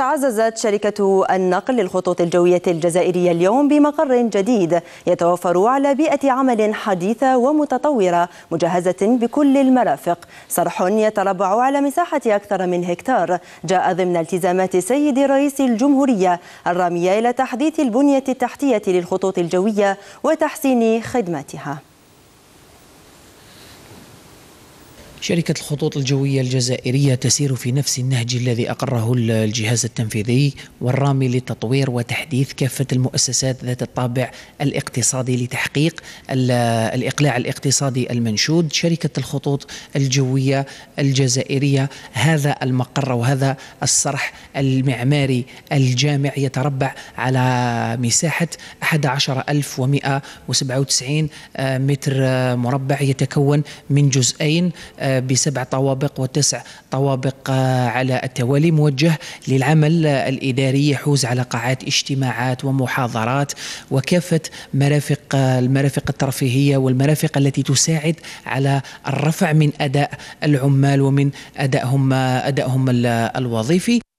تعززت شركة النقل للخطوط الجوية الجزائرية اليوم بمقر جديد يتوفر على بيئة عمل حديثة ومتطورة مجهزة بكل المرافق صرح يتربع على مساحة أكثر من هكتار جاء ضمن التزامات سيد رئيس الجمهورية الرامية إلى تحديث البنية التحتية للخطوط الجوية وتحسين خدماتها شركة الخطوط الجوية الجزائرية تسير في نفس النهج الذي أقره الجهاز التنفيذي والرامي لتطوير وتحديث كافة المؤسسات ذات الطابع الاقتصادي لتحقيق الإقلاع الاقتصادي المنشود شركة الخطوط الجوية الجزائرية هذا المقر وهذا الصرح المعماري الجامع يتربع على مساحة 11197 آه، متر آه، مربع يتكون من جزئين آه، بسبع طوابق وتسع طوابق آه، على التوالي موجه للعمل الإداري يحوز على قاعات اجتماعات ومحاضرات وكافة مرافق آه، المرافق الترفيهية والمرافق التي تساعد على الرفع من أداء العمال ومن أدائهم آه، أدائهم الوظيفي